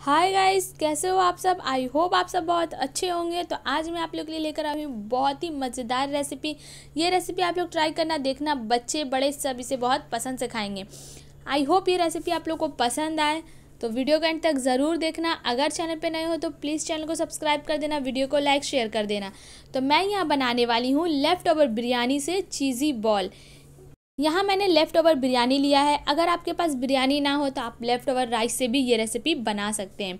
hi guys कैसे हो आप सब आई होप आप सब बहुत अच्छे होंगे तो आज मैं आप लोग के लिए लेकर आई हूँ बहुत ही मज़ेदार रेसिपी ये रेसिपी आप लोग ट्राई करना देखना बच्चे बड़े सब इसे बहुत पसंद से खाएंगे आई होप ये रेसिपी आप लोग को पसंद आए तो वीडियो के एंड तक ज़रूर देखना अगर चैनल पे नए हो तो प्लीज़ चैनल को सब्सक्राइब कर देना वीडियो को लाइक शेयर कर देना तो मैं यहाँ बनाने वाली हूँ लेफ़्ट ओवर बिरयानी से चीज़ी बॉल यहाँ मैंने लेफ़्ट ओवर बिरयानी लिया है अगर आपके पास बिरयानी ना हो तो आप लेफ़्ट ओवर राइस से भी ये रेसिपी बना सकते हैं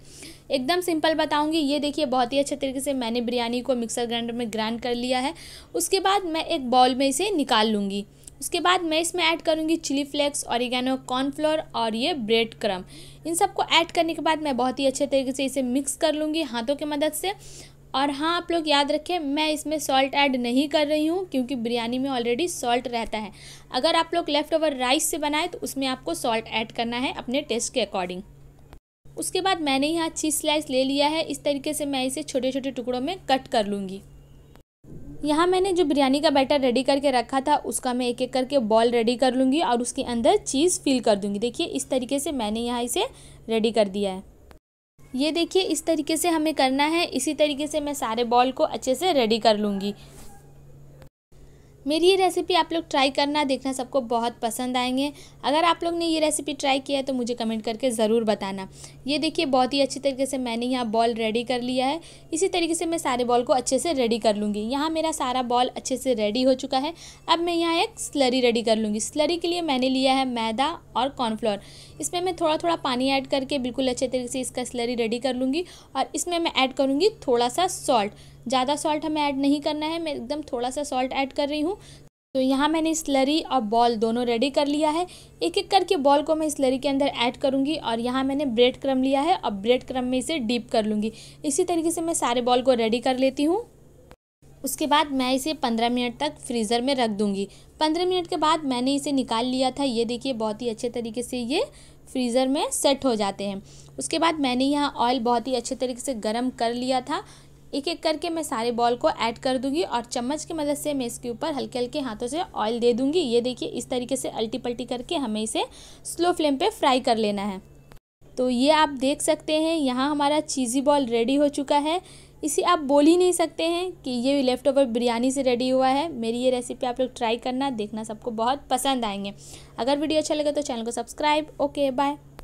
एकदम सिंपल बताऊंगी ये देखिए बहुत ही अच्छे तरीके से मैंने बिरयानी को मिक्सर ग्राइंडर में ग्राइंड कर लिया है उसके बाद मैं एक बॉल में इसे निकाल लूँगी उसके बाद मैं इसमें ऐड करूँगी चिली फ्लेक्स औरिगेनो कॉर्नफ्लोर और ये ब्रेड क्रम इन सबको ऐड करने के बाद मैं बहुत ही अच्छे तरीके से इसे मिक्स कर लूँगी हाथों की मदद से और हाँ आप लोग याद रखें मैं इसमें सॉल्ट ऐड नहीं कर रही हूँ क्योंकि बिरयानी में ऑलरेडी सॉल्ट रहता है अगर आप लोग लेफ़्ट ओवर राइस से बनाए तो उसमें आपको सॉल्ट ऐड करना है अपने टेस्ट के अकॉर्डिंग उसके बाद मैंने यहाँ चीज़ स्लाइस ले लिया है इस तरीके से मैं इसे छोटे छोटे टुकड़ों में कट कर लूँगी यहाँ मैंने जो बिरयानी का बैटर रेडी करके रखा था उसका मैं एक एक करके बॉल रेडी कर लूँगी और उसके अंदर चीज़ फिल कर दूँगी देखिए इस तरीके से मैंने यहाँ इसे रेडी कर दिया है ये देखिए इस तरीके से हमें करना है इसी तरीके से मैं सारे बॉल को अच्छे से रेडी कर लूँगी मेरी ये रेसिपी आप लोग ट्राई करना देखना सबको बहुत पसंद आएंगे अगर आप लोग ने ये रेसिपी ट्राई किया है तो मुझे कमेंट करके ज़रूर बताना ये देखिए बहुत ही अच्छी तरीके से मैंने यहाँ बॉल रेडी कर लिया है इसी तरीके से मैं सारे बॉल को अच्छे से रेडी कर लूँगी यहाँ मेरा सारा बॉल अच्छे से रेडी हो चुका है अब मैं यहाँ एक स्लरी रेडी कर लूँगी स्लरी के लिए मैंने लिया है मैदा और कॉर्नफ्लोर इसमें मैं थोड़ा थोड़ा पानी ऐड करके बिल्कुल अच्छे तरीके से इसका स्लरी रेडी कर लूँगी और इसमें मैं ऐड करूँगी थोड़ा सा सॉल्ट ज़्यादा सॉल्ट हमें ऐड नहीं करना है मैं एकदम थोड़ा सा सॉल्ट ऐड कर रही हूँ तो यहाँ मैंने स्लरी और बॉल दोनों रेडी कर लिया है एक एक करके बॉल को मैं स्लरी के अंदर ऐड करूँगी और यहाँ मैंने ब्रेड क्रम लिया है और ब्रेड क्रम में इसे डीप कर लूँगी इसी तरीके से मैं सारे बॉल को रेडी कर लेती हूँ उसके बाद मैं इसे पंद्रह मिनट तक फ्रीज़र में रख दूँगी पंद्रह मिनट के बाद मैंने इसे निकाल लिया था ये देखिए बहुत ही अच्छे तरीके से ये फ्रीज़र में सेट हो जाते हैं उसके बाद मैंने यहाँ ऑयल बहुत ही अच्छे तरीके से गर्म कर लिया था एक एक करके मैं सारे बॉल को ऐड कर दूंगी और चम्मच की मदद से मैं इसके ऊपर हल्के हल्के हाथों से ऑयल दे दूंगी ये देखिए इस तरीके से अल्टी पल्टी करके हमें इसे स्लो फ्लेम पे फ्राई कर लेना है तो ये आप देख सकते हैं यहाँ हमारा चीज़ी बॉल रेडी हो चुका है इसे आप बोल ही नहीं सकते हैं कि ये लेफ़्ट ओवर बिरयानी से रेडी हुआ है मेरी ये रेसिपी आप लोग ट्राई करना देखना सबको बहुत पसंद आएंगे अगर वीडियो अच्छा लगे तो चैनल को सब्सक्राइब ओके बाय